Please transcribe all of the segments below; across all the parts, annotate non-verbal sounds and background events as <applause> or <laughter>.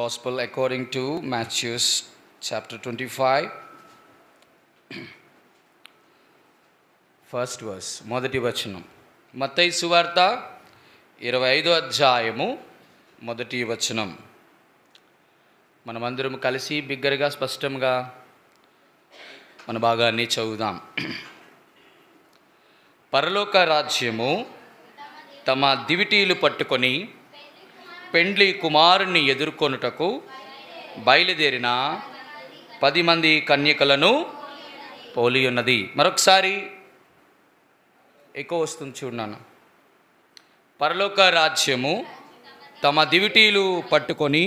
Gospel to to chapter twenty five first verse మొదటి వచనం మత్తై సువార్త ఇరవై ఐదు అధ్యాయము మొదటి వచనం మనమందరం కలిసి బిగ్గరగా స్పష్టంగా మన భాగాన్ని చదువుదాం <clears throat> పరలోక రాజ్యము తమ దివిటీలు పట్టుకొని పెండ్లి కుమారుణ్ణి ఎదుర్కొనుటకు బయలుదేరిన పది మంది కన్యకలను పోలి ఉన్నది మరొకసారి ఎక్కువ వస్తుంది చూడన్నాను పరలోక రాజ్యము తమ దివిటీలు పట్టుకొని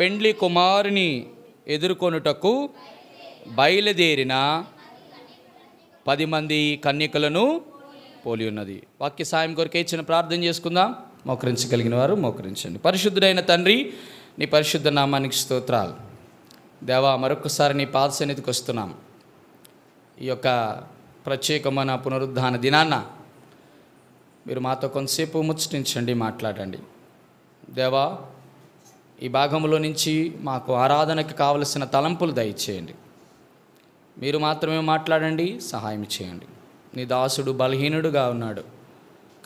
పెండ్లి కుమారుని ఎదుర్కొనుటకు బయలుదేరిన పది మంది కన్యకలను పోలి ఉన్నది వాక్య సాయం కొరకే ఇచ్చిన ప్రార్థన చేసుకుందాం మోకరించగలిగిన వారు మోకరించండి పరిశుద్ధుడైన తండ్రి నీ పరిశుద్ధ నామానికి స్తోత్రాలు దేవా మరొకసారి నీ పాద సన్నిధికి వస్తున్నాం ఈ యొక్క ప్రత్యేకమైన పునరుద్ధాన దినాన్న మీరు మాతో కొంతసేపు ముచ్చటించండి మాట్లాడండి దేవా ఈ భాగంలో నుంచి మాకు ఆరాధనకు కావలసిన తలంపులు దయచేయండి మీరు మాత్రమే మాట్లాడండి సహాయం చేయండి నీ దాసుడు బలహీనుడుగా ఉన్నాడు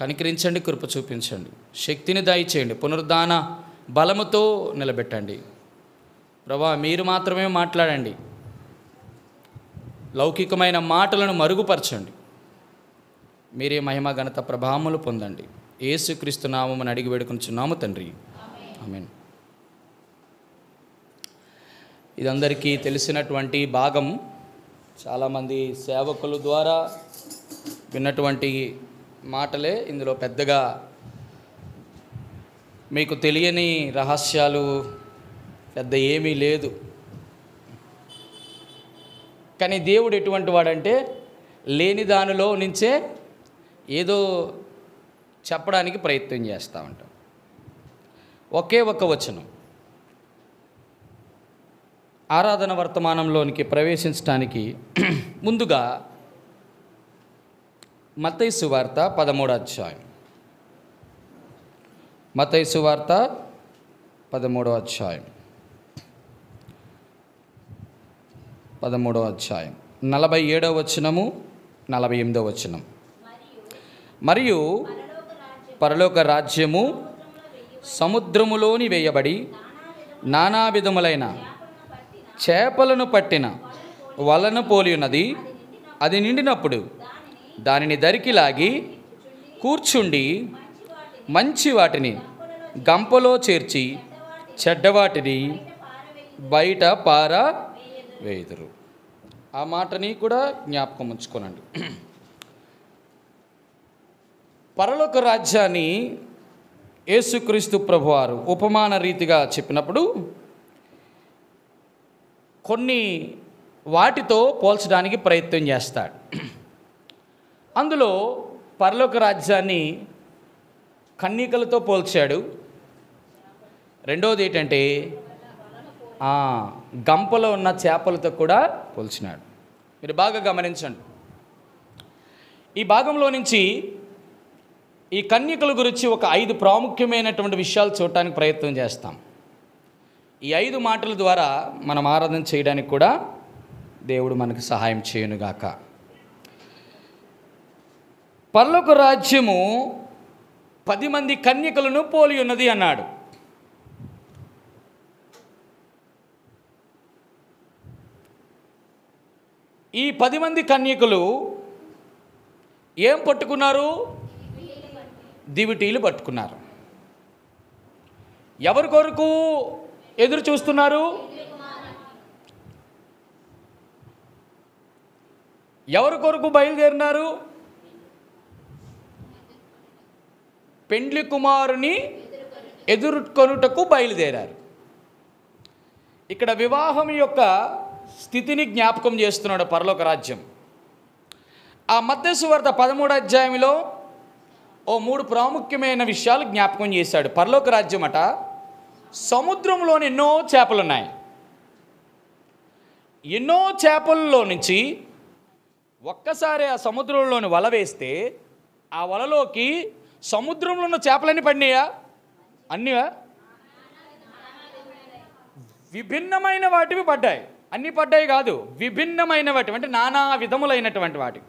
కనికరించండి కృప చూపించండి శక్తిని దయచేయండి పునరుద్ధాన బలముతో నిలబెట్టండి ప్రభా మీరు మాత్రమే మాట్లాడండి లౌకికమైన మాటలను మరుగుపరచండి మీరే మహిమ ఘనత ప్రభావములు పొందండి ఏసుక్రీస్తు నామని అడిగి వేడుకొంచున్నాము తండ్రి ఆమెన్ ఇదందరికీ తెలిసినటువంటి భాగం చాలామంది సేవకుల ద్వారా విన్నటువంటి మాటలే ఇందులో పెద్దగా మీకు తెలియని రహస్యాలు పెద్ద ఏమీ లేదు కానీ దేవుడు ఎటువంటి వాడంటే లేని దానిలో నుంచే ఏదో చెప్పడానికి ప్రయత్నం చేస్తూ ఉంటాం ఒకే ఒక్క వచనం ఆరాధన వర్తమానంలోనికి ప్రవేశించడానికి <clears throat> ముందుగా మతైసు వార్త పదమూడో అధ్యాయం మతైసు వార్త పదమూడో అధ్యాయం పదమూడో అధ్యాయం నలభై ఏడో వచనము నలభై ఎనిమిదో వచనం మరియు పరలోక రాజ్యము సముద్రములోని వేయబడి నానా విధములైన చేపలను పట్టిన వలను పోలి ఉన్నది అది నిండినప్పుడు దానిని దరికి లాగి కూర్చుండి మంచి వాటిని గంపలో చేర్చి చెడ్డవాటిని బయట పార వేయుదురు ఆ మాటని కూడా జ్ఞాపకం ఉంచుకోనండి పరలోక రాజ్యాన్ని యేసుక్రీస్తు ప్రభువారు ఉపమాన రీతిగా చెప్పినప్పుడు కొన్ని వాటితో పోల్చడానికి ప్రయత్నం చేస్తాడు అందులో పరలోక రాజ్యాన్ని కన్నికలతో పోల్చాడు రెండవది ఏంటంటే గంపలో ఉన్న చేపలతో కూడా పోల్చినాడు మీరు బాగా గమనించండి ఈ భాగంలో నుంచి ఈ కన్యకల గురించి ఒక ఐదు ప్రాముఖ్యమైనటువంటి విషయాలు చూడటానికి ప్రయత్నం చేస్తాం ఈ ఐదు మాటల ద్వారా మనం ఆరాధన చేయడానికి కూడా దేవుడు మనకు సహాయం చేయనుగాక పర్లోక రాజ్యము పది మంది కన్యకలను పోలి ఉన్నది అన్నాడు ఈ పది మంది కన్యకులు ఏం పట్టుకున్నారు దివిటీలు పట్టుకున్నారు ఎవరి కొరకు ఎదురు చూస్తున్నారు ఎవరి కొరకు బయలుదేరినారు పెండ్లి కుమారుని ఎదుర్కొనుటకు బయలుదేరారు ఇక్కడ వివాహం యొక్క స్థితిని జ్ఞాపకం చేస్తున్నాడు పరలోక రాజ్యం ఆ మత్స్యవార్త పదమూడు అధ్యాయంలో ఓ మూడు ప్రాముఖ్యమైన విషయాలు జ్ఞాపకం చేశాడు పరలోక రాజ్యం అట సముద్రంలోని ఎన్నో చేపలు ఉన్నాయి ఎన్నో చేపల్లో నుంచి ఒక్కసారి ఆ సముద్రంలోని వల వేస్తే ఆ వలలోకి సముద్రంలో ఉన్న చేపలన్నీ పడినాయా అన్నీవా విభిన్నమైన వాటివి పడ్డాయి అన్నీ పడ్డాయి కాదు విభిన్నమైన వాటి అంటే నానా విధములైనటువంటి వాటి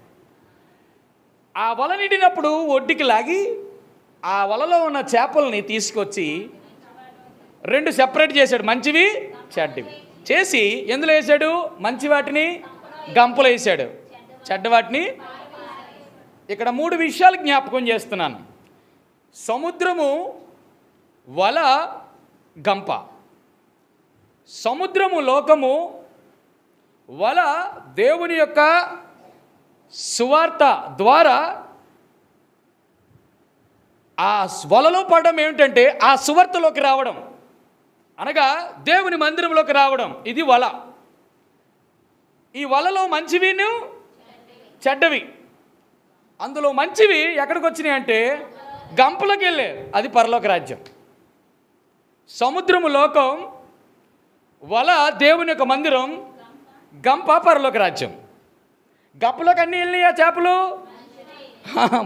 ఆ వల నిడినప్పుడు ఒడ్డుకి లాగి ఆ వలలో ఉన్న చేపల్ని తీసుకొచ్చి రెండు సెపరేట్ చేశాడు మంచివి చెడ్డవి చేసి ఎందులో వేసాడు మంచి వాటిని గంపలో వేసాడు చెడ్డ వాటిని ఇక్కడ మూడు విషయాలు జ్ఞాపకం చేస్తున్నాను సముద్రము వల గంప సముద్రము లోకము వల దేవుని యొక్క సువార్త ద్వారా ఆ వలలో పడడం ఏమిటంటే ఆ సువార్తలోకి రావడం అనగా దేవుని మందిరంలోకి రావడం ఇది వల ఈ వలలో మంచివిను చెడ్డవి అందులో మంచివి ఎక్కడికి వచ్చినాయి అంటే గంపలోకి వెళ్ళే అది పరలోక రాజ్యం సముద్రము లోకం వల దేవుని యొక్క మందిరం గంప పరలోక రాజ్యం గంపలోకి అన్నీ వెళ్ళినాయా చేపలు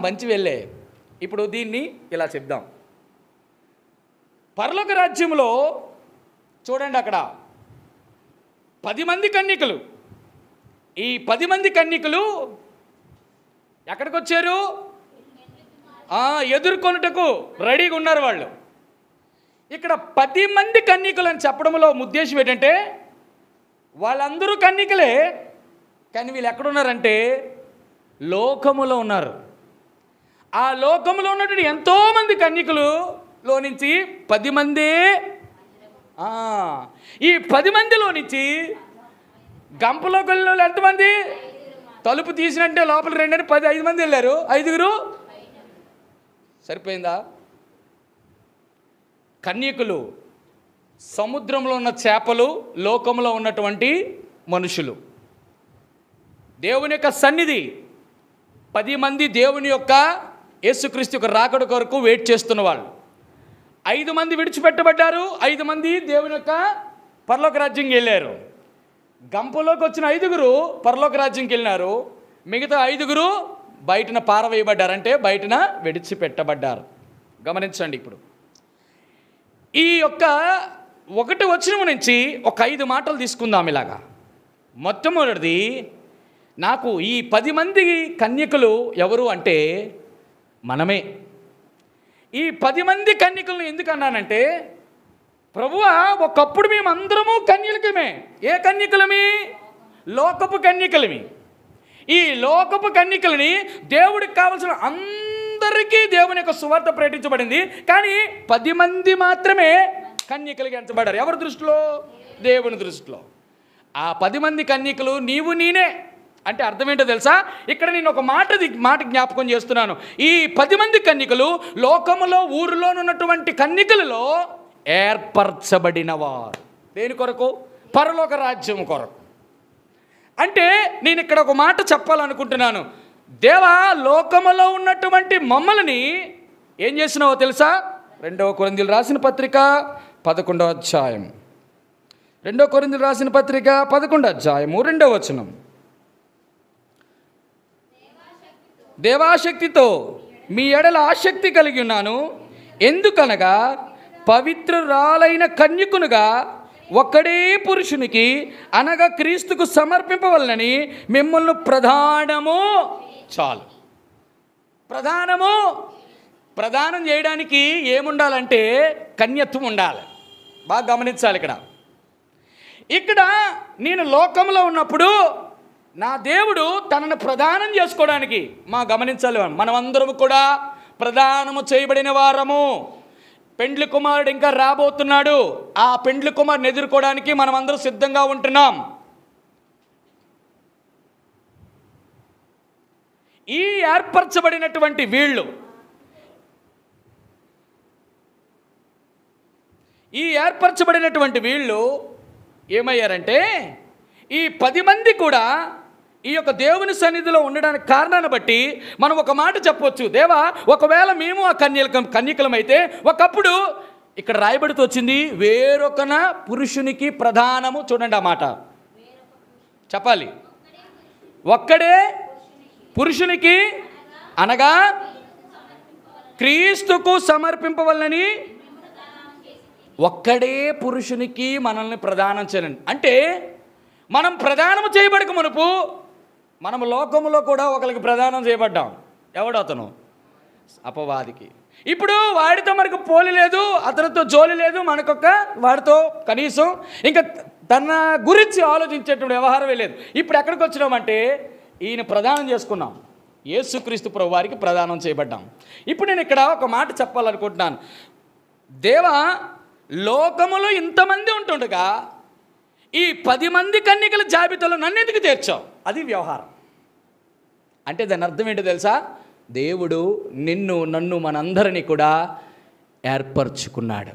మంచి వెళ్ళే ఇప్పుడు దీన్ని ఇలా చెప్దాం పరలోక రాజ్యంలో చూడండి అక్కడ పది మంది కన్యకలు ఈ పది మంది కన్యకలు ఎక్కడికి వచ్చారు ఎదుర్కొనుటకు రెడీగా ఉన్నారు వాళ్ళు ఇక్కడ పది మంది అని చెప్పడంలో ఉద్దేశం ఏంటంటే వాళ్ళందరూ కన్యకలే కానీ వీళ్ళు ఎక్కడున్నారంటే లోకములో ఉన్నారు ఆ లోకంలో ఉన్నటువంటి ఎంతోమంది లో నుంచి పది మంది ఈ పది మందిలో నుంచి గంపలోకల్లో ఎంతమంది తలుపు తీసినంటే లోపల రెండని పది ఐదు మంది వెళ్ళారు ఐదుగురు సరిపోయిందా కన్యకులు సముద్రంలో ఉన్న చేపలు లోకంలో ఉన్నటువంటి మనుషులు దేవుని యొక్క సన్నిధి పది మంది దేవుని యొక్క యేసుక్రీస్తు యొక్క రాకడ కొరకు వెయిట్ చేస్తున్న వాళ్ళు ఐదు మంది విడిచిపెట్టబడ్డారు ఐదు మంది దేవుని యొక్క పరలోక రాజ్యం వెళ్ళారు గంపలోకి వచ్చిన ఐదుగురు పరలోక రాజ్యంకి వెళ్ళినారు మిగతా ఐదుగురు బయటన పారవేయబడ్డారంటే బయటన విడిచిపెట్టబడ్డారు గమనించండి ఇప్పుడు ఈ యొక్క ఒకటి వచ్చిన నుంచి ఒక ఐదు మాటలు తీసుకుందాం ఇలాగా మొట్టమొదటిది నాకు ఈ పది మంది కన్యకులు ఎవరు అంటే మనమే ఈ పది మంది కన్యకులను ఎందుకు అన్నానంటే ప్రభువ ఒకప్పుడు మేమందరము కన్యలకమే ఏ కన్యకులమే లోకపు కన్యకులమి ఈ లోకపు కన్నికలని దేవుడికి కావలసిన అందరికీ దేవుని యొక్క సువార్త ప్రకటించబడింది కానీ పది మంది మాత్రమే కన్యకలుగా ఎంచబడ్డారు ఎవరి దృష్టిలో దేవుని దృష్టిలో ఆ పది మంది కన్యకలు నీవు నేనే అంటే అర్థం ఏంటో తెలుసా ఇక్కడ నేను ఒక మాట మాట జ్ఞాపకం చేస్తున్నాను ఈ పది మంది కన్యకలు లోకములో ఊరిలోనున్నటువంటి కన్యకలలో ఏర్పరచబడినవారు దేని కొరకు పరలోక రాజ్యం కొరకు అంటే నేను ఇక్కడ ఒక మాట చెప్పాలనుకుంటున్నాను దేవ లోకములో ఉన్నటువంటి మమ్మల్ని ఏం చేసినావో తెలుసా రెండవ కొరిందులు రాసిన పత్రిక పదకొండవ అధ్యాయం రెండవ కొరిందులు రాసిన పత్రిక పదకొండవ అధ్యాయము రెండవ వచనం దేవాశక్తితో మీ ఎడల ఆసక్తి కలిగి ఉన్నాను ఎందుకనగా పవిత్రురాలైన కన్యకునుగా ఒక్కడే పురుషునికి అనగా క్రీస్తుకు సమర్పింపవలనని మిమ్మల్ని ప్రధానము చాలు ప్రధానము ప్రదానం చేయడానికి ఏముండాలంటే కన్యత్వం ఉండాలి బాగా గమనించాలి ఇక్కడ ఇక్కడ నేను లోకంలో ఉన్నప్పుడు నా దేవుడు తనను ప్రదానం చేసుకోవడానికి మా గమనించాలి మనమందరము కూడా ప్రదానము చేయబడిన వారము పెండ్లి కుమారుడు ఇంకా రాబోతున్నాడు ఆ పెండ్లి కుమారుని ఎదుర్కోవడానికి మనం అందరూ సిద్ధంగా ఉంటున్నాం ఈ ఏర్పరచబడినటువంటి వీళ్ళు ఈ ఏర్పరచబడినటువంటి వీళ్ళు ఏమయ్యారంటే ఈ పది మంది కూడా ఈ యొక్క దేవుని సన్నిధిలో ఉండడానికి కారణాన్ని బట్టి మనం ఒక మాట చెప్పవచ్చు దేవా ఒకవేళ మేము ఆ కన్యకలం అయితే ఒకప్పుడు ఇక్కడ రాయబడితో వచ్చింది వేరొకన పురుషునికి ప్రధానము చూడండి ఆ మాట చెప్పాలి ఒక్కడే పురుషునికి అనగా క్రీస్తుకు సమర్పింపవల్లని ఒక్కడే పురుషునికి మనల్ని ప్రదానం చేయండి అంటే మనం ప్రధానము చేయబడక మునుపు మనం లోకంలో కూడా ఒకరికి ప్రదానం చేయబడ్డాం ఎవడు అతను అపవాదికి ఇప్పుడు వాడితో మనకు పోలి లేదు అతనితో జోలి లేదు మనకొక వాడితో కనీసం ఇంకా తన గురించి ఆలోచించేటువంటి వ్యవహారమే లేదు ఇప్పుడు ఎక్కడికి వచ్చినామంటే ఈయన ప్రదానం చేసుకున్నాం యేసుక్రీస్తు ప్రభు వారికి ప్రదానం చేయబడ్డాం ఇప్పుడు నేను ఇక్కడ ఒక మాట చెప్పాలనుకుంటున్నాను దేవ లోకములో ఇంతమంది ఉంటుండగా ఈ పది మంది కన్యకల జాబితాలో నన్ను ఎందుకు తీర్చావు అది వ్యవహారం అంటే దాని అర్థం ఏంటో తెలుసా దేవుడు నిన్ను నన్ను మనందరినీ కూడా ఏర్పరచుకున్నాడు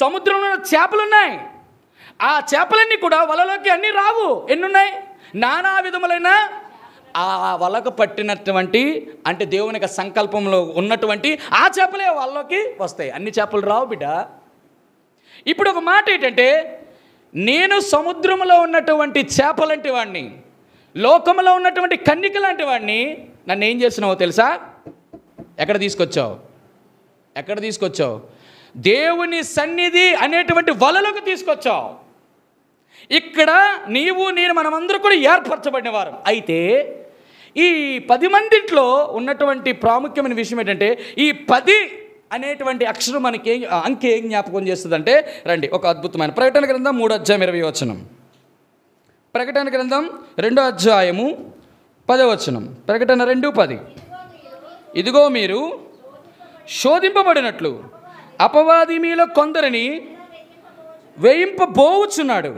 సముద్రంలో చేపలున్నాయి ఆ చేపలన్నీ కూడా వలలోకి అన్నీ రావు ఎన్నున్నాయి నానా విధములైన ఆ వలకు పట్టినటువంటి అంటే దేవుని యొక్క సంకల్పంలో ఉన్నటువంటి ఆ చేపలే వాళ్ళలోకి వస్తాయి అన్ని చేపలు రావు బిడ్డ ఇప్పుడు ఒక మాట ఏంటంటే నేను సముద్రంలో ఉన్నటువంటి చేపలంటి వాడిని లోకంలో ఉన్నటువంటి కన్నిక లాంటి వాడిని నన్ను ఏం చేస్తున్నావో తెలుసా ఎక్కడ తీసుకొచ్చావు ఎక్కడ తీసుకొచ్చావు దేవుని సన్నిధి అనేటువంటి వలలోకి తీసుకొచ్చావు ఇక్కడ నీవు నేను మనమందరూ కూడా ఏర్పరచబడినవారు అయితే ఈ పది మందింట్లో ఉన్నటువంటి ప్రాముఖ్యమైన విషయం ఏంటంటే ఈ పది అనేటువంటి అక్షరం మనకి అంకె ఏం జ్ఞాపకం చేస్తుందంటే రండి ఒక అద్భుతమైన ప్రకటన క్రింద మూడు అధ్యాయం ఇరవై వచనం ప్రకటన గ్రంథం రెండో అధ్యాయము పదవచనం ప్రకటన రెండు పది ఇదిగో మీరు శోధింపబడినట్లు అపవాది మీలో కొందరిని వేయింపబోవుచున్నాడు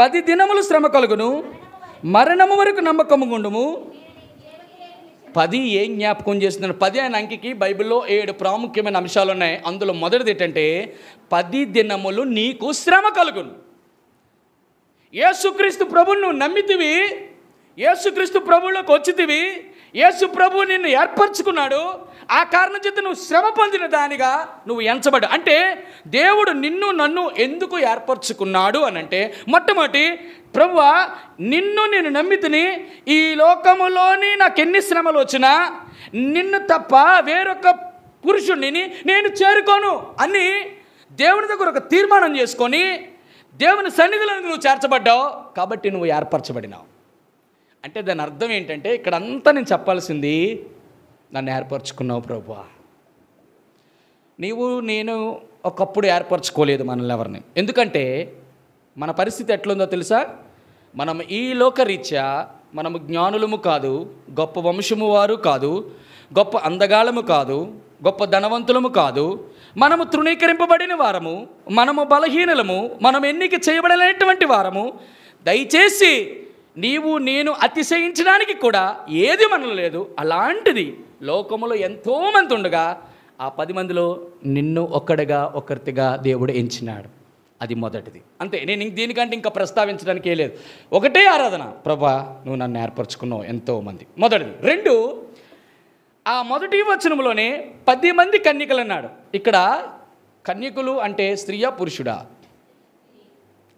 పది దినములు శ్రమ కలుగును మరణము వరకు నమ్మకము గుండుము పది ఏం జ్ఞాపకం చేస్తున్నాడు పది అనే అంకికి బైబిల్లో ఏడు ప్రాముఖ్యమైన అంశాలు ఉన్నాయి అందులో మొదటిది ఏంటంటే పది దినములు నీకు శ్రమ కలుగును ఏసుక్రీస్తు ప్రభు నువ్వు నమ్మితివి ఏసుక్రీస్తు ప్రభువులోకి వచ్చితివి యేసు ప్రభు నిన్ను ఏర్పరచుకున్నాడు ఆ కారణం చేత నువ్వు శ్రమ పొందిన దానిగా నువ్వు ఎంచబడు అంటే దేవుడు నిన్ను నన్ను ఎందుకు ఏర్పరచుకున్నాడు అని అంటే మొట్టమొదటి ప్రభువ నిన్ను నేను నమ్మితిని ఈ లోకములోని నాకు ఎన్ని శ్రమలు వచ్చినా నిన్ను తప్ప వేరొక పురుషుణ్ణిని నేను చేరుకోను అని దేవుని దగ్గర ఒక తీర్మానం చేసుకొని దేవుని సన్నిధిలో నువ్వు చేర్చబడ్డావు కాబట్టి నువ్వు ఏర్పరచబడినావు అంటే దాని అర్థం ఏంటంటే ఇక్కడ అంతా నేను చెప్పాల్సింది నన్ను ఏర్పరచుకున్నావు ప్రభు నీవు నేను ఒకప్పుడు ఏర్పరచుకోలేదు మనల్ని ఎవరిని ఎందుకంటే మన పరిస్థితి ఎట్లుందో తెలుసా మనం ఈ లోకరీత్యా మనము జ్ఞానులము కాదు గొప్ప వంశము వారు కాదు గొప్ప అందగాళము కాదు గొప్ప ధనవంతులము కాదు మనము తృణీకరింపబడిన వారము మనము బలహీనలము మనం ఎన్నిక చేయబడలేనటువంటి వారము దయచేసి నీవు నేను అతిశయించడానికి కూడా ఏది మనం లేదు అలాంటిది లోకములో ఎంతోమంది ఉండగా ఆ పది మందిలో నిన్ను ఒక్కడిగా ఒకరితిగా దేవుడు ఎంచినాడు అది మొదటిది అంతే నేను దీనికంటే ఇంకా ప్రస్తావించడానికి లేదు ఒకటే ఆరాధన ప్రభా నువ్వు నన్ను ఏర్పరచుకున్నావు ఎంతోమంది మొదటిది రెండు ఆ మొదటి వచనంలోనే పది మంది కన్యకలు అన్నాడు ఇక్కడ కన్యకులు అంటే స్త్రీయా పురుషుడా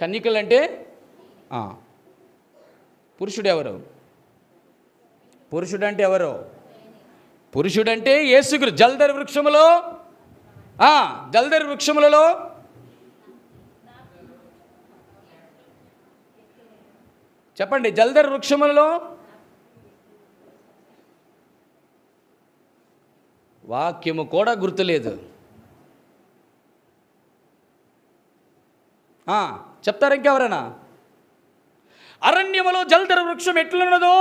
కన్యకలు అంటే పురుషుడు ఎవరు పురుషుడు అంటే ఎవరు పురుషుడంటే యేసుగురు జల్దర్ వృక్షములో జల్దర్ వృక్షములలో చెప్పండి జల్దర్ వృక్షములలో వాక్యము కూడా గుర్తులేదు చెప్తారు ఇంకెవరైనా అరణ్యములో జలధర వృక్షం ఎట్లున్నదో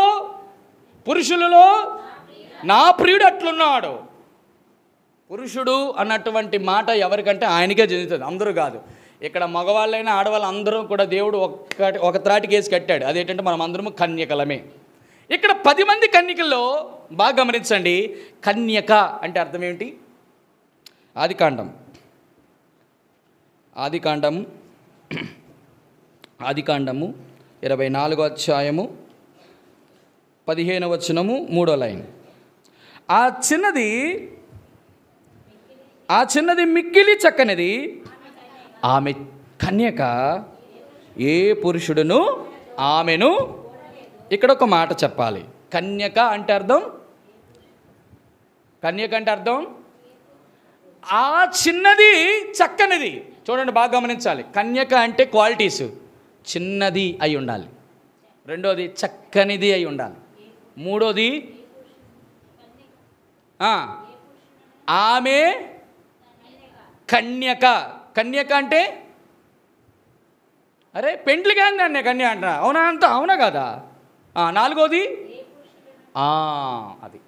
పురుషులలో నా ప్రియుడు అట్లున్నాడు పురుషుడు అన్నటువంటి మాట ఎవరికంటే ఆయనకే చెందుతుంది అందరూ కాదు ఇక్కడ మగవాళ్ళైనా ఆడవాళ్ళు అందరూ కూడా దేవుడు ఒక్కటి ఒక త్రాటికేసి కట్టాడు అదేంటంటే మనం అందరము కన్యకలమే ఇక్కడ పది మంది కన్యకల్లో బాగా గమనించండి కన్యక అంటే అర్థం ఏమిటి ఆదికాండం ఆదికాండము ఆదికాండము ఇరవై నాలుగో అధ్యాయము పదిహేను వచనము మూడో లైన్ ఆ చిన్నది ఆ చిన్నది మిక్కిలి చక్కనిది ఆమె కన్యక ఏ పురుషుడును ఆమెను ఇక్కడ ఒక మాట చెప్పాలి కన్యక అంటే అర్థం కన్యక అంటే అర్థం ఆ చిన్నది చక్కనిది చూడండి బాగా గమనించాలి కన్యక అంటే క్వాలిటీస్ చిన్నది అయి ఉండాలి రెండోది చక్కనిది అయి ఉండాలి మూడోది ఆమె కన్యక కన్యక అంటే అరే పెండ్లి కానీ కన్య అంటున్నా అవునా అంత అవునా కదా నాలుగోది అది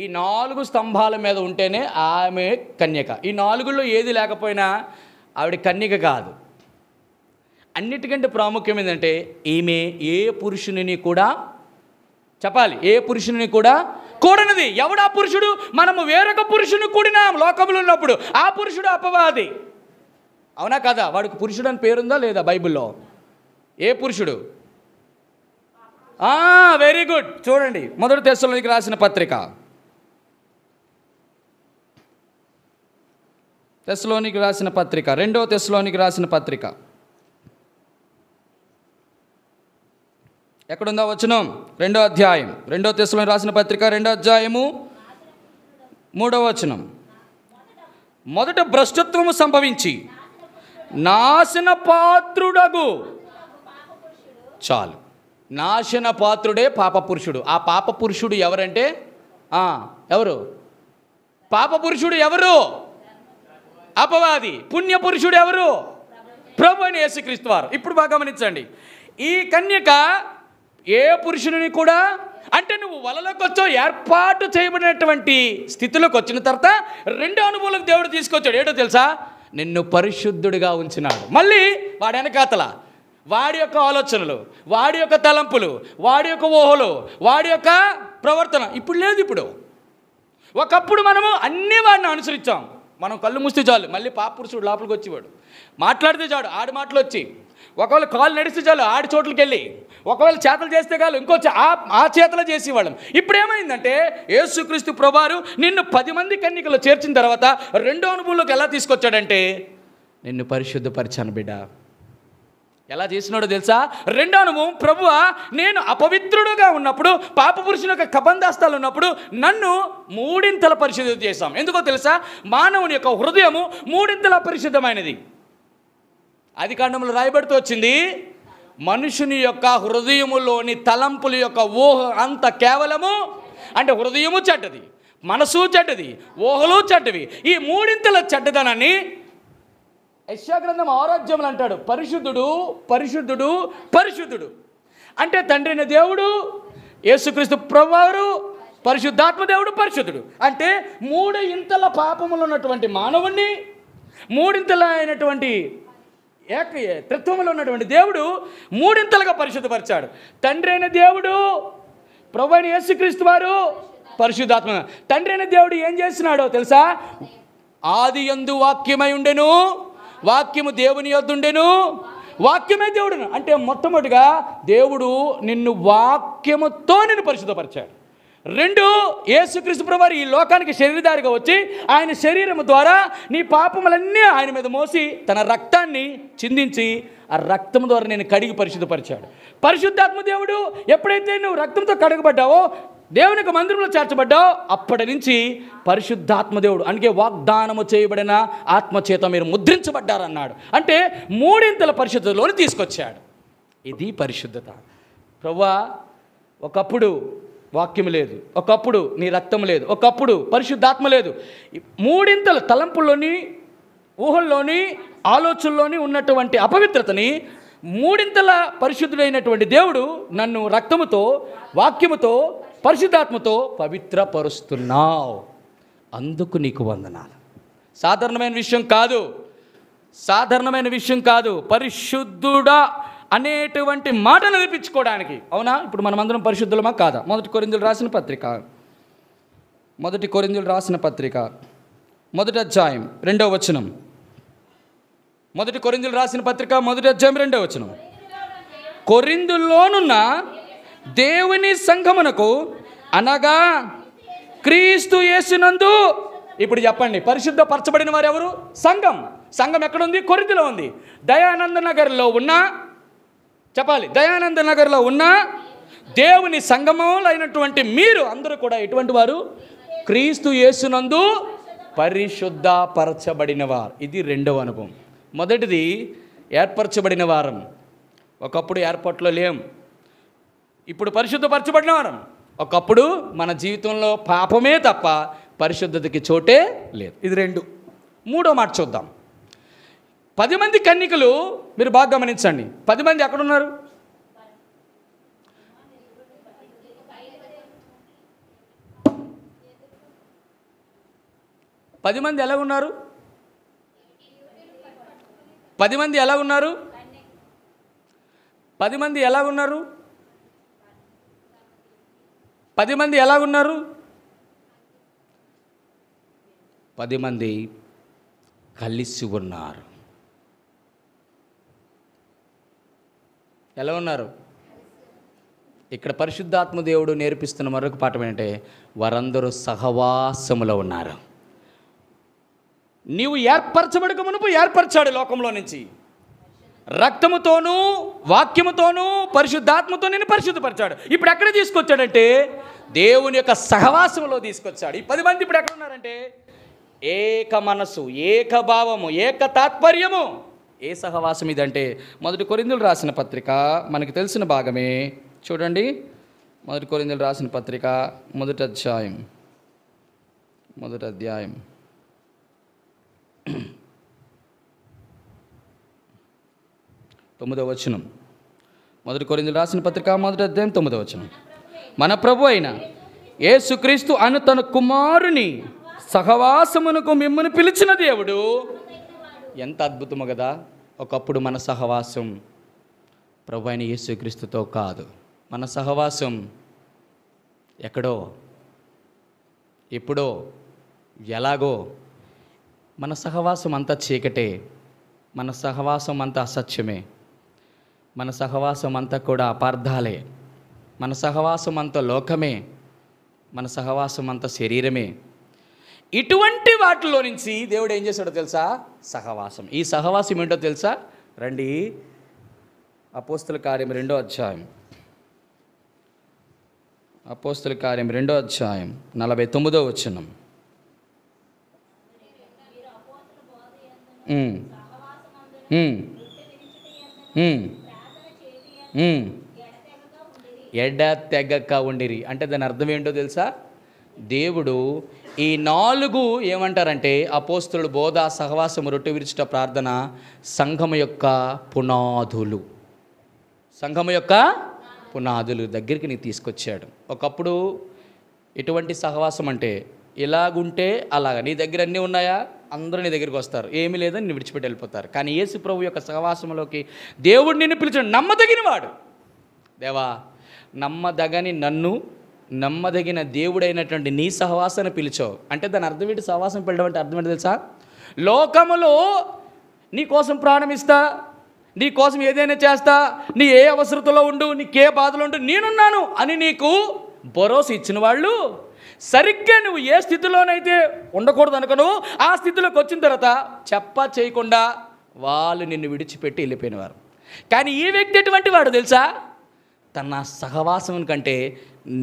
ఈ నాలుగు స్తంభాల మీద ఉంటేనే ఆమె కన్యక ఈ నాలుగుల్లో ఏది లేకపోయినా ఆవిడ కన్యక కాదు అన్నిటికంటే ప్రాముఖ్యం ఏంటంటే ఈమె ఏ పురుషుని కూడా చెప్పాలి ఏ పురుషుని కూడా కూడినది ఎవడా పురుషుడు మనము వేరొక పురుషుని కూడినాం లోకంలో ఉన్నప్పుడు ఆ పురుషుడు అపవాది అవునా కదా వాడికి పురుషుడు అని పేరుందా లేదా బైబిల్లో ఏ పురుషుడు వెరీ గుడ్ చూడండి మొదటి దశలోనికి రాసిన పత్రిక తెస్లోనికి రాసిన పత్రిక రెండో తెస్లోనికి రాసిన పత్రిక ఎక్కడుందో వచనం రెండో అధ్యాయం రెండో తెస్లోని రాసిన పత్రిక రెండో అధ్యాయము మూడో వచనం మొదట భ్రష్టత్వము సంభవించి నాశన పాత్రుడగు చాలు నాశన పాత్రుడే పాప పురుషుడు ఆ పాప పురుషుడు ఎవరంటే ఎవరు పాప పురుషుడు ఎవరు అపవాది పుణ్య పురుషుడు ఎవరు ప్రభు అని యేసుక్రీస్తు వారు ఇప్పుడు బాగా గమనించండి ఈ కన్యక ఏ పురుషుడిని కూడా అంటే నువ్వు వలలోకి వచ్చో ఏర్పాటు చేయబడినటువంటి స్థితిలోకి వచ్చిన తర్వాత రెండో అనుభవంలోకి దేవుడు తీసుకొచ్చాడు ఏటో తెలుసా నిన్ను పరిశుద్ధుడిగా ఉంచినాడు మళ్ళీ వాడు వెనకాతలా వాడి యొక్క ఆలోచనలు వాడి యొక్క తలంపులు వాడి యొక్క ఊహలు వాడి యొక్క ప్రవర్తన ఇప్పుడు లేదు ఇప్పుడు ఒకప్పుడు మనము అన్నీ వాడిని అనుసరించాం మనం కళ్ళు ముస్తే చాలు మళ్ళీ పాప పురుషుడు లోపలికి వచ్చేవాడు మాట్లాడితే చాడు ఆడి మాటలు వచ్చి ఒకవేళ కాలు నడిస్తే చాలు ఆడి చోట్లకి వెళ్ళి ఒకవేళ చేతలు చేస్తే కాదు ఇంకో ఆ చేతలు చేసేవాళ్ళం ఇప్పుడు ఏమైందంటే యేసుక్రీస్తు ప్రభారు నిన్ను పది మంది కన్నికలు చేర్చిన తర్వాత రెండో అనుభవంలోకి ఎలా తీసుకొచ్చాడంటే నిన్ను పరిశుద్ధపరిచాను బిడ్డ ఎలా చేసినాడో తెలుసా రెండో అనుభవం ప్రభువ నేను అపవిత్రుడుగా ఉన్నప్పుడు పాప పురుషుని యొక్క కబంధాస్తాలు ఉన్నప్పుడు నన్ను మూడింతల పరిశుద్ధి చేశాం ఎందుకో తెలుసా మానవుని యొక్క హృదయము మూడింతల పరిశుద్ధమైనది అది కాండంలో రాయబడుతూ వచ్చింది మనుషుని యొక్క హృదయములోని తలంపుల యొక్క ఊహ అంత కేవలము అంటే హృదయము చెడ్డది మనసు చెడ్డది ఊహలు చెడ్డవి ఈ మూడింతల చెడ్డదనాన్ని యశాగ్రంథం ఆరోగ్యములు అంటాడు పరిశుద్ధుడు పరిశుద్ధుడు పరిశుద్ధుడు అంటే తండ్రిని దేవుడు యేసుక్రీస్తు ప్రభువారు పరిశుద్ధాత్మ దేవుడు పరిశుద్ధుడు అంటే మూడు ఇంతల పాపములు ఉన్నటువంటి మానవుణ్ణి మూడింతల అయినటువంటి ఏక తత్వంలో ఉన్నటువంటి దేవుడు మూడింతలుగా పరిశుద్ధపరిచాడు తండ్రి అయిన దేవుడు ప్రభు అయిన యేసుక్రీస్తు వారు పరిశుద్ధాత్మ తండ్రి అయిన దేవుడు ఏం చేస్తున్నాడో తెలుసా ఆది ఎందు వాక్యమై ఉండెను వాక్యము దేవుని యొద్దుండెను వాక్యమే దేవుడు అంటే మొట్టమొదటిగా దేవుడు నిన్ను వాక్యముతో నిన్ను పరిశుద్ధపరిచాడు రెండు యేసుక్రీస్తు వారు ఈ లోకానికి శరీరదారిగా వచ్చి ఆయన శరీరం ద్వారా నీ పాపములన్నీ ఆయన మీద మోసి తన రక్తాన్ని చిందించి ఆ రక్తం ద్వారా నేను కడిగి పరిశుద్ధపరిచాడు పరిశుద్ధాత్మ దేవుడు ఎప్పుడైతే నువ్వు రక్తంతో కడగబడ్డావో దేవుని యొక్క మందిరంలో చేర్చబడ్డావు అప్పటి నుంచి పరిశుద్ధాత్మదేవుడు అందుకే వాగ్దానము చేయబడిన ఆత్మచేత మీరు ముద్రించబడ్డారన్నాడు అంటే మూడింతల పరిశుద్ధతలోని తీసుకొచ్చాడు ఇది పరిశుద్ధత ప్రవ్వా ఒకప్పుడు వాక్యం లేదు ఒకప్పుడు నీ రక్తం లేదు ఒకప్పుడు పరిశుద్ధాత్మ లేదు మూడింతల తలంపుల్లోని ఊహల్లోని ఆలోచనలోని ఉన్నటువంటి అపవిత్రతని మూడింతల పరిశుద్ధుడైనటువంటి దేవుడు నన్ను రక్తముతో వాక్యముతో పరిశుద్ధాత్మతో పవిత్రపరుస్తున్నావు అందుకు నీకు వందనాలు సాధారణమైన విషయం కాదు సాధారణమైన విషయం కాదు పరిశుద్ధుడా అనేటువంటి మాటను వినిపించుకోవడానికి అవునా ఇప్పుడు మనం అందరం పరిశుద్ధులమా కాదా మొదటి కొరిందులు రాసిన పత్రిక మొదటి కొరిందులు రాసిన పత్రిక మొదటి అధ్యాయం రెండవ వచనం మొదటి కొరిందులు రాసిన పత్రిక మొదటి అధ్యాయం రెండే వచ్చిన కొరిందుల్లోనున్న దేవుని సంఘమునకు అనగా క్రీస్తు యేసునందు ఇప్పుడు చెప్పండి పరిశుద్ధ పరచబడిన వారు ఎవరు సంఘం సంఘం ఎక్కడుంది కొరిందులో ఉంది దయానంద నగర్లో ఉన్న చెప్పాలి దయానంద నగర్లో ఉన్న దేవుని సంగమములైనటువంటి మీరు అందరూ కూడా ఎటువంటి వారు క్రీస్తు యేసునందు పరిశుద్ధ పరచబడిన వారు ఇది రెండవ అనుభవం మొదటిది ఏర్పరచబడిన వారం ఒకప్పుడు ఏర్పాట్లో లేం ఇప్పుడు పరిశుద్ధపరచబడిన వారం ఒకప్పుడు మన జీవితంలో పాపమే తప్ప పరిశుద్ధతకి చోటే లేదు ఇది రెండు మూడో మాట చూద్దాం పది మంది కన్యకలు మీరు బాగా గమనించండి పది మంది ఎక్కడున్నారు పది మంది ఎలా ఉన్నారు పది మంది ఎలా ఉన్నారు పది మంది ఎలా ఉన్నారు పది మంది ఎలా ఉన్నారు పది మంది కలిసి ఉన్నారు ఎలా ఉన్నారు ఇక్కడ పరిశుద్ధాత్మ దేవుడు నేర్పిస్తున్న మరొక పాఠం ఏంటంటే వారందరూ సహవాసములో ఉన్నారు నీవు ఏర్పరచబడక మునుపు ఏర్పరచాడు లోకంలో నుంచి రక్తముతోనూ వాక్యముతోనూ పరిశుద్ధాత్మతో నేను పరిశుద్ధపరిచాడు ఇప్పుడు ఎక్కడ తీసుకొచ్చాడంటే దేవుని యొక్క సహవాసంలో తీసుకొచ్చాడు ఈ పది మంది ఇప్పుడు ఎక్కడ ఉన్నారంటే ఏక మనసు ఏక భావము ఏక తాత్పర్యము ఏ సహవాసం ఇదంటే మొదటి కొరిందులు రాసిన పత్రిక మనకు తెలిసిన భాగమే చూడండి మొదటి కొరిందులు రాసిన పత్రిక మొదటి అధ్యాయం మొదటి అధ్యాయం తొమ్మిదవ వచనం మొదటి కొరింది రాసిన పత్రిక మొదటి అధ్యాయం తొమ్మిదవ వచనం మన ప్రభు అయిన ఏసుక్రీస్తు అను తన కుమారుని సహవాసమునకు మిమ్మల్ని పిలిచిన దేవుడు ఎంత అద్భుతము కదా ఒకప్పుడు మన సహవాసం ప్రభు అయిన యేసుక్రీస్తుతో కాదు మన సహవాసం ఎక్కడో ఎప్పుడో ఎలాగో మన సహవాసం అంతా చీకటే మన సహవాసం అంతా అసత్యమే మన సహవాసం అంతా కూడా అపార్థాలే మన సహవాసం అంతా లోకమే మన సహవాసం అంతా శరీరమే ఇటువంటి వాటిలో నుంచి దేవుడు ఏం చేశాడో తెలుసా సహవాసం ఈ సహవాసం ఏంటో తెలుసా రండి అపోస్తుల కార్యం రెండో అధ్యాయం అపోస్తుల కార్యం రెండో అధ్యాయం నలభై తొమ్మిదో వచ్చినాం ఎడ తెగక ఉండిరి అంటే దాని అర్థం ఏంటో తెలుసా దేవుడు ఈ నాలుగు ఏమంటారంటే అపోస్తుడు బోధ సహవాసము రొట్టె విరిచిట ప్రార్థన సంఘము యొక్క పునాదులు సంఘము యొక్క పునాదులు దగ్గరికి నీకు తీసుకొచ్చాడు ఒకప్పుడు ఎటువంటి సహవాసం అంటే ఇలాగుంటే అలాగ నీ దగ్గర అన్నీ ఉన్నాయా అందరూ నీ దగ్గరికి వస్తారు ఏమీ లేదని నేను విడిచిపెట్టి వెళ్ళిపోతారు కానీ యేసు ప్రభు యొక్క సహవాసంలోకి దేవుడు నిన్ను పిలిచాడు నమ్మదగిన వాడు దేవా నమ్మదగని నన్ను నమ్మదగిన దేవుడైనటువంటి నీ సహవాసాన్ని పిలిచావు అంటే దాని అర్థం ఏంటి సహవాసం పిలడం అంటే అర్థం ఏంటి తెలుసా లోకములో నీ కోసం ప్రాణం ఇస్తా నీ కోసం ఏదైనా చేస్తా నీ ఏ అవసరతలో ఉండు నీకే బాధలు ఉండు నేనున్నాను అని నీకు భరోసా ఇచ్చిన వాళ్ళు సరిగ్గా నువ్వు ఏ స్థితిలోనైతే ఉండకూడదు అనుకను ఆ స్థితిలోకి వచ్చిన తర్వాత చెప్ప చేయకుండా వాళ్ళు నిన్ను విడిచిపెట్టి వెళ్ళిపోయినవారు కానీ ఈ వ్యక్తి ఎటువంటి వాడు తెలుసా తన సహవాసం కంటే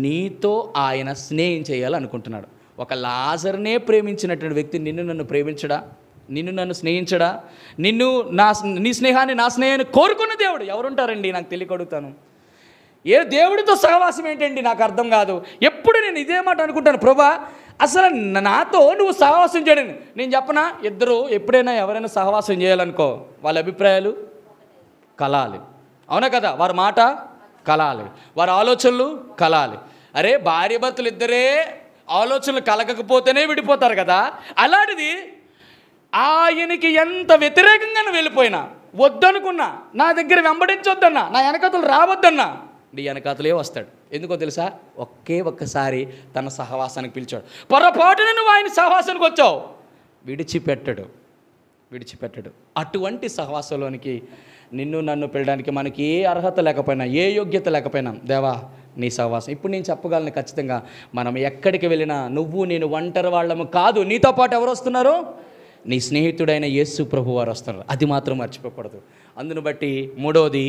నీతో ఆయన స్నేహం చేయాలనుకుంటున్నాడు ఒక లాజర్నే ప్రేమించినటువంటి వ్యక్తి నిన్ను నన్ను ప్రేమించడా నిన్ను నన్ను స్నేహించడా నిన్ను నా నీ స్నేహాన్ని నా స్నేహాన్ని కోరుకున్న దేవుడు ఎవరుంటారండి నాకు తెలియకడుగుతాను ఏ దేవుడితో సహవాసం ఏంటండి నాకు అర్థం కాదు ఎప్పుడు నేను ఇదే మాట అనుకుంటాను ప్రభా అసలు నాతో నువ్వు సహవాసం చేయడం నేను చెప్పనా ఇద్దరు ఎప్పుడైనా ఎవరైనా సహవాసం చేయాలనుకో వాళ్ళ అభిప్రాయాలు కలాలి అవునా కదా వారి మాట కలాలి వారి ఆలోచనలు కలాలి అరే భార్య భర్తలు ఇద్దరే ఆలోచనలు కలగకపోతేనే విడిపోతారు కదా అలాంటిది ఆయనకి ఎంత వ్యతిరేకంగా వెళ్ళిపోయినా వద్దనుకున్నా నా దగ్గర వెంబడించొద్దన్నా నా వెనకతలు రావద్దన్నా నీ వెనకాతలే వస్తాడు ఎందుకో తెలుసా ఒకే ఒక్కసారి తన సహవాసానికి పిలిచాడు పొరపాటున నువ్వు ఆయన సహవాసానికి వచ్చావు విడిచిపెట్టడు విడిచిపెట్టడు అటువంటి సహవాసంలోనికి నిన్ను నన్ను పెళ్ళడానికి మనకి ఏ అర్హత లేకపోయినా ఏ యోగ్యత లేకపోయినా దేవా నీ సహవాసం ఇప్పుడు నేను చెప్పగలను ఖచ్చితంగా మనం ఎక్కడికి వెళ్ళినా నువ్వు నేను ఒంటరి వాళ్ళము కాదు నీతో పాటు ఎవరు వస్తున్నారు నీ స్నేహితుడైన యేసు ప్రభు వారు వస్తున్నారు అది మాత్రం మర్చిపోకూడదు అందును బట్టి మూడవది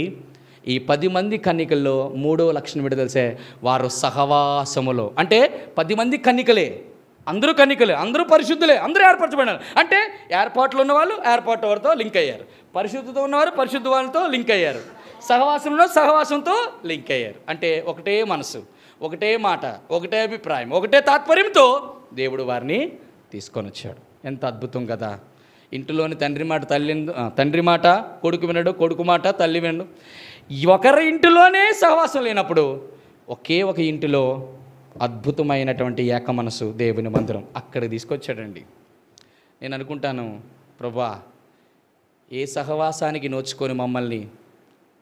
ఈ పది మంది కన్నికల్లో మూడవ లక్షణం ఏంటో తెలిసే వారు సహవాసములో అంటే పది మంది కన్నికలే అందరూ కన్నికలే అందరూ పరిశుద్ధులే అందరూ ఏర్పరచబడినారు అంటే ఏర్పాట్లు ఉన్నవాళ్ళు ఏర్పాటు వారితో లింక్ అయ్యారు పరిశుద్ధతో ఉన్నవారు పరిశుద్ధ వాళ్ళతో లింక్ అయ్యారు సహవాసంలో సహవాసంతో లింక్ అయ్యారు అంటే ఒకటే మనసు ఒకటే మాట ఒకటే అభిప్రాయం ఒకటే తాత్పర్యంతో దేవుడు వారిని తీసుకొని వచ్చాడు ఎంత అద్భుతం కదా ఇంటిలోని తండ్రి మాట తల్లి తండ్రి మాట కొడుకు వినడు కొడుకు మాట తల్లి వినడు ఒకరి ఇంటిలోనే సహవాసం లేనప్పుడు ఒకే ఒక ఇంటిలో అద్భుతమైనటువంటి ఏక మనసు దేవుని మందిరం అక్కడ తీసుకొచ్చాడండి నేను అనుకుంటాను ప్రభా ఏ సహవాసానికి నోచుకొని మమ్మల్ని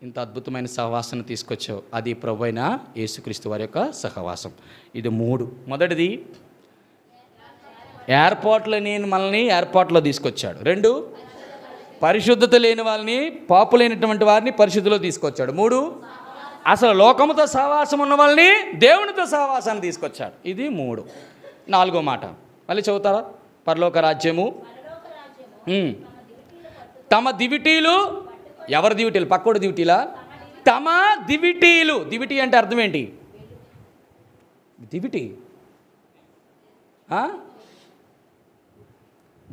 ఇంత అద్భుతమైన సహవాసం తీసుకొచ్చావు అది ప్రభు అయిన యేసుక్రీస్తు వారి యొక్క సహవాసం ఇది మూడు మొదటిది ఏర్పాట్లు నేను మనల్ని ఏర్పాట్లో తీసుకొచ్చాడు రెండు పరిశుద్ధత లేని వాళ్ళని లేనటువంటి వారిని పరిశుద్ధిలో తీసుకొచ్చాడు మూడు అసలు లోకముతో సహవాసం ఉన్న వాళ్ళని దేవునితో సహవాసాన్ని తీసుకొచ్చాడు ఇది మూడు నాలుగో మాట మళ్ళీ చదువుతారా పరలోక రాజ్యము తమ దివిటీలు ఎవరి దివిటీలు పక్కోడు దివిటీలా తమ దివిటీలు దివిటీ అంటే అర్థం ఏంటి దివిటి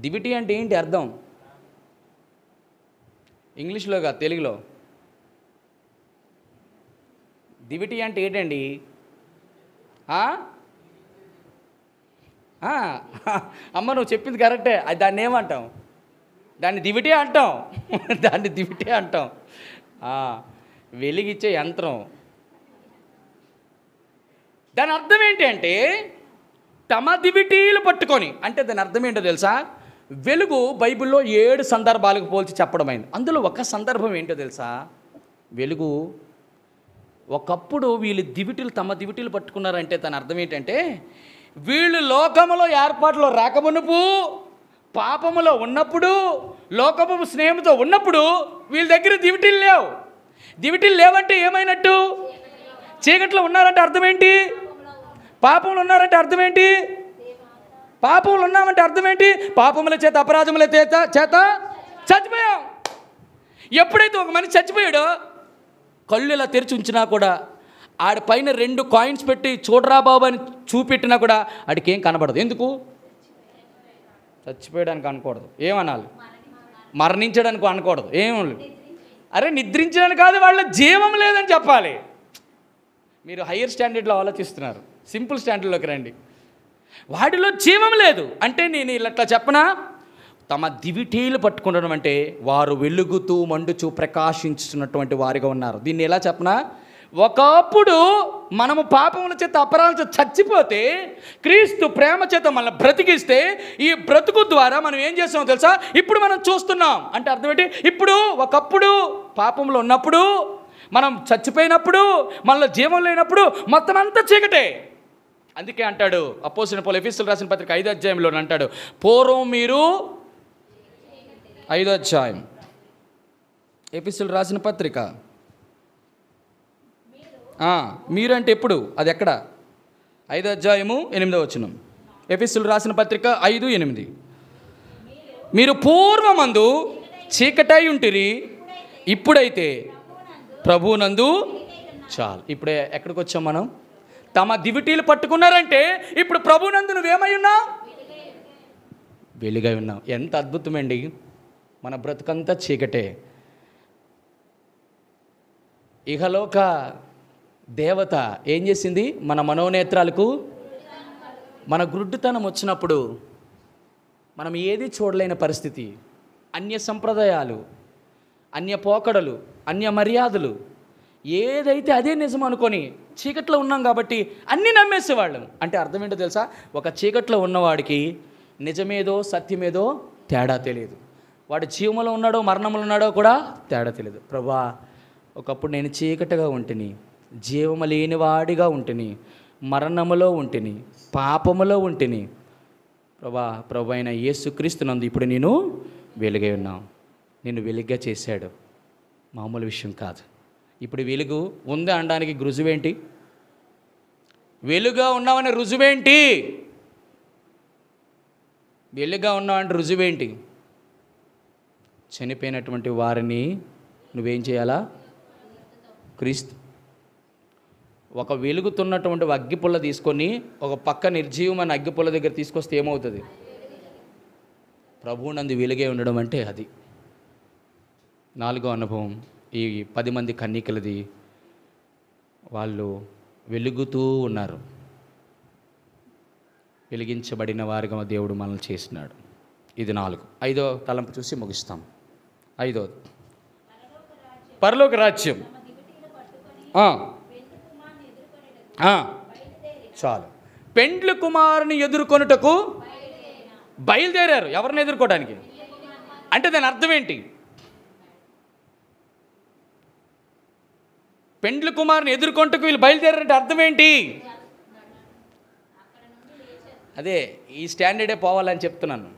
దివిటీ అంటే ఏంటి అర్థం ఇంగ్లీష్లోగా తెలుగులో దివిటి అంటే ఏంటండి అమ్మ నువ్వు చెప్పింది కరెక్టే అది దాన్ని ఏమంటాం దాన్ని దివిటే అంటాం దాన్ని దివిటే అంటాం వెలిగిచ్చే యంత్రం దాని అర్థం ఏంటి అంటే తమ దివిటీలు పట్టుకొని అంటే దాని అర్థం ఏంటో తెలుసా వెలుగు బైబిల్లో ఏడు సందర్భాలకు పోల్చి చెప్పడమైంది అందులో ఒక సందర్భం ఏంటో తెలుసా వెలుగు ఒకప్పుడు వీళ్ళు దివిటీలు తమ దివిటీలు పట్టుకున్నారంటే తన అర్థం ఏంటంటే వీళ్ళు లోకములో ఏర్పాట్లో రాకమునుపు పాపములో ఉన్నప్పుడు లోకపు స్నేహంతో ఉన్నప్పుడు వీళ్ళ దగ్గర దివిటీలు లేవు దివిటీలు లేవంటే ఏమైనట్టు చీకట్లో ఉన్నారంటే అర్థం ఏంటి పాపంలో ఉన్నారంటే అర్థం ఏంటి పాపములు ఉన్నామంటే అర్థం ఏంటి పాపముల చేత అపరాధముల చేత చేత చచ్చిపోయాం ఎప్పుడైతే ఒక మనిషి చచ్చిపోయాడో కళ్ళు ఇలా తెరిచి ఉంచినా కూడా ఆడిపైన పైన రెండు కాయిన్స్ పెట్టి చూడరా బాబు అని చూపెట్టినా కూడా ఆడికి ఏం కనబడదు ఎందుకు చచ్చిపోయడానికి అనకూడదు ఏమనాలి మరణించడానికి అనకూడదు ఏమనాలి అరే నిద్రించడానికి కాదు వాళ్ళ జీవం లేదని చెప్పాలి మీరు హయ్యర్ స్టాండర్డ్లో ఆలోచిస్తున్నారు సింపుల్ స్టాండర్డ్లోకి రండి వాడిలో జీవం లేదు అంటే నేను ఇట్లా చెప్పనా తమ దివిటీలు పట్టుకుండడం అంటే వారు వెలుగుతూ మండుచూ ప్రకాశించుతున్నటువంటి వారిగా ఉన్నారు దీన్ని ఎలా చెప్పనా ఒకప్పుడు మనము పాపముల చేత అపరాల చేత చచ్చిపోతే క్రీస్తు ప్రేమ చేత మన బ్రతికిస్తే ఈ బ్రతుకు ద్వారా మనం ఏం చేస్తామో తెలుసా ఇప్పుడు మనం చూస్తున్నాం అంటే అర్థం ఏంటి ఇప్పుడు ఒకప్పుడు పాపంలో ఉన్నప్పుడు మనం చచ్చిపోయినప్పుడు మనలో జీవం లేనప్పుడు మొత్తం అంతా చీకటే అందుకే అంటాడు అపోసిన పోలు ఎఫీసులు రాసిన పత్రిక ఐదు అధ్యాయంలో అంటాడు పూర్వం మీరు ఐదో అధ్యాయం ఎఫీసులు రాసిన పత్రిక మీరంటే ఎప్పుడు అది ఎక్కడ ఐదు అధ్యాయము ఎనిమిదో వచ్చిన ఎఫీసులు రాసిన పత్రిక ఐదు ఎనిమిది మీరు పూర్వమందు చీకటై ఉంటిరి ఇప్పుడైతే ప్రభునందు చాలు ఇప్పుడే ఎక్కడికి వచ్చాం మనం తమ దివిటీలు పట్టుకున్నారంటే ఇప్పుడు ప్రభునందు నువ్వేమై ఉన్నావు వెలుగై ఉన్నావు ఎంత అద్భుతమండి మన బ్రతుకంతా చీకటే ఇహలోక దేవత ఏం చేసింది మన మనోనేత్రాలకు మన గుడ్డుతనం వచ్చినప్పుడు మనం ఏది చూడలేని పరిస్థితి అన్య సంప్రదాయాలు అన్య పోకడలు అన్య మర్యాదలు ఏదైతే అదే నిజం అనుకొని చీకట్లో ఉన్నాం కాబట్టి అన్నీ నమ్మేసేవాళ్ళం అంటే అర్థం ఏంటో తెలుసా ఒక చీకట్లో ఉన్నవాడికి నిజమేదో సత్యమేదో తేడా తెలియదు వాడు జీవములో ఉన్నాడో మరణములు ఉన్నాడో కూడా తేడా తెలియదు ప్రభా ఒకప్పుడు నేను చీకటిగా ఉంటిని జీవము లేనివాడిగా ఉంటిని మరణములో ఉంటిని పాపములో ఉంటిని ప్రభా ప్రభు అయిన నందు ఇప్పుడు నేను వెలుగై ఉన్నాం నేను వెలుగ్గా చేశాడు మామూలు విషయం కాదు ఇప్పుడు వెలుగు ఉంది అనడానికి రుజువేంటి వెలుగుగా ఉన్నామని రుజువేంటి వెలుగా ఉన్నామంటే రుజువేంటి చనిపోయినటువంటి వారిని నువ్వేం చేయాలా క్రీస్తు ఒక వెలుగుతున్నటువంటి అగ్గిపుల్ల తీసుకొని ఒక పక్క నిర్జీవమైన అగ్గిపుల్ల దగ్గర తీసుకొస్తే ఏమవుతుంది నంది వెలుగే ఉండడం అంటే అది నాలుగో అనుభవం ఈ పది మంది కన్నికలది వాళ్ళు వెలుగుతూ ఉన్నారు వెలిగించబడిన వారిగా దేవుడు మనల్ని చేసినాడు ఇది నాలుగు ఐదో తలంపు చూసి ముగిస్తాం ఐదో పరలోక రాజ్యం చాలు పెండ్లు కుమారుని ఎదుర్కొనుటకు బయలుదేరారు ఎవరిని ఎదుర్కోవడానికి అంటే దాని అర్థం ఏంటి పెండ్ల కుమారుని ఎదుర్కొంటకు వీళ్ళు బయలుదేరంటే అర్థం ఏంటి అదే ఈ స్టాండర్డే పోవాలని చెప్తున్నాను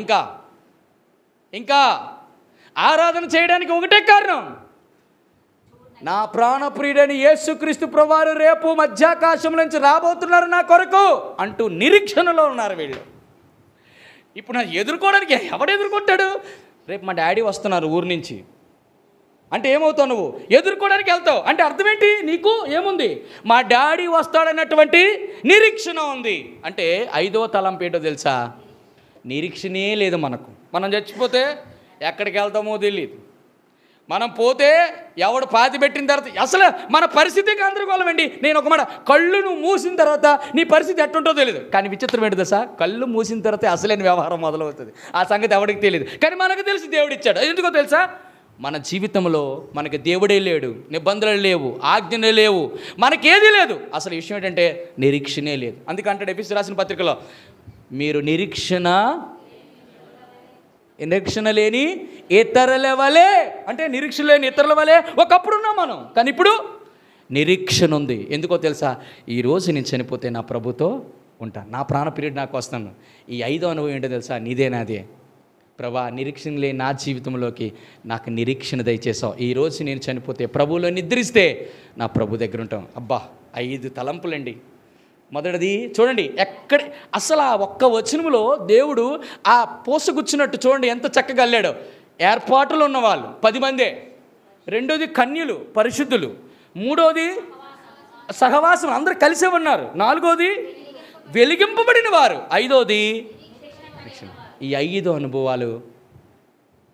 ఇంకా ఇంకా ఆరాధన చేయడానికి ఒకటే కారణం నా ప్రాణప్రియుడని యేసుక్రీస్తు ప్రభువారు రేపు మధ్యాకాశం నుంచి రాబోతున్నారు నా కొరకు అంటూ నిరీక్షణలో ఉన్నారు వీళ్ళు ఇప్పుడు నాకు ఎదుర్కోవడానికి ఎవడు ఎదుర్కొంటాడు రేపు మా డాడీ వస్తున్నారు ఊరి నుంచి అంటే ఏమవుతావు నువ్వు ఎదుర్కోవడానికి వెళ్తావు అంటే అర్థం ఏంటి నీకు ఏముంది మా డాడీ వస్తాడన్నటువంటి నిరీక్షణ ఉంది అంటే ఐదవ తలం పేటో తెలుసా నిరీక్షణే లేదు మనకు మనం చచ్చిపోతే ఎక్కడికి వెళ్తామో తెలియదు మనం పోతే ఎవడు పాతి పెట్టిన తర్వాత అసలు మన పరిస్థితి గందరగోళం అండి నేను ఒక మాట కళ్ళు నువ్వు మూసిన తర్వాత నీ పరిస్థితి ఎట్టుంటో తెలియదు కానీ విచిత్రం ఏంటి దశ కళ్ళు మూసిన తర్వాత అసలేని వ్యవహారం మొదలవుతుంది ఆ సంగతి ఎవడికి తెలియదు కానీ మనకు తెలుసు దేవుడు ఇచ్చాడు ఎందుకో తెలుసా మన జీవితంలో మనకి దేవుడే లేడు నిబంధనలు లేవు ఆజ్ఞలే లేవు మనకేది లేదు అసలు విషయం ఏంటంటే నిరీక్షనే లేదు అందుకంటే ఎపిసి రాసిన పత్రికలో మీరు నిరీక్షణ నిరీక్షణ లేని ఇతరుల వలే అంటే నిరీక్ష లేని ఇతరుల వలే ఉన్నాం మనం కానీ ఇప్పుడు నిరీక్షణ ఉంది ఎందుకో తెలుసా ఈరోజు నేను చనిపోతే నా ప్రభుతో ఉంటాను నా ప్రాణ పీరియడ్ నాకు వస్తాను ఈ ఐదో అనుభవం ఏంటో తెలుసా నీదే నాదే ప్రభా నిరీక్షణ లేని నా జీవితంలోకి నాకు నిరీక్షణ దయచేసావు ఈరోజు నేను చనిపోతే ప్రభువులో నిద్రిస్తే నా ప్రభు దగ్గర ఉంటాం అబ్బా ఐదు తలంపులండి మొదటిది చూడండి ఎక్కడ అసలు ఆ ఒక్క వచనములో దేవుడు ఆ పోసగుచ్చినట్టు చూడండి ఎంత చక్కగా వెళ్ళాడు ఏర్పాటులో ఉన్నవాళ్ళు పది మందే రెండోది కన్యలు పరిశుద్ధులు మూడోది సహవాసం అందరు కలిసే ఉన్నారు నాలుగోది వెలిగింపబడిన వారు ఐదోది ఈ ఐదు అనుభవాలు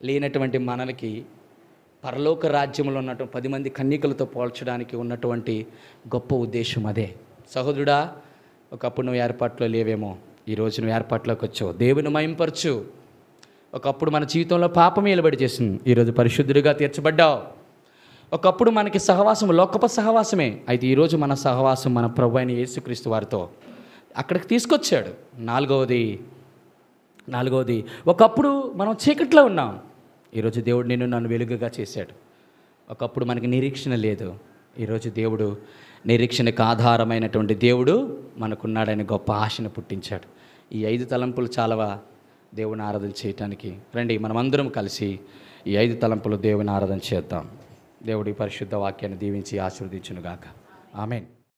లేనటువంటి మనలకి పరలోక రాజ్యంలో ఉన్నటువంటి పది మంది కన్యకలతో పోల్చడానికి ఉన్నటువంటి గొప్ప ఉద్దేశం అదే సహోదరుడా ఒకప్పుడు నువ్వు ఏర్పాట్లో లేవేమో ఈరోజు నువ్వు ఏర్పాట్లోకి వచ్చావు దేవుని మయంపరచు ఒకప్పుడు మన జీవితంలో పాపం ఏలుబడి చేసింది ఈరోజు పరిశుద్ధుడిగా తీర్చబడ్డావు ఒకప్పుడు మనకి సహవాసం లోకప సహవాసమే అయితే ఈరోజు మన సహవాసం మన ప్రభు అయిన యేసుక్రీస్తు వారితో అక్కడికి తీసుకొచ్చాడు నాలుగవది నాలుగవది ఒకప్పుడు మనం చీకట్లో ఉన్నాం ఈరోజు దేవుడు నిన్ను నన్ను వెలుగుగా చేశాడు ఒకప్పుడు మనకి నిరీక్షణ లేదు ఈరోజు దేవుడు నిరీక్షణకు ఆధారమైనటువంటి దేవుడు మనకున్నాడని గొప్ప ఆశను పుట్టించాడు ఈ ఐదు తలంపులు చాలవా దేవుని ఆరాధన చేయటానికి రండి మనమందరం కలిసి ఈ ఐదు తలంపులు దేవుని ఆరాధన చేద్దాం దేవుడి పరిశుద్ధ వాక్యాన్ని దీవించి ఆశీర్వదించునుగాక ఆమెను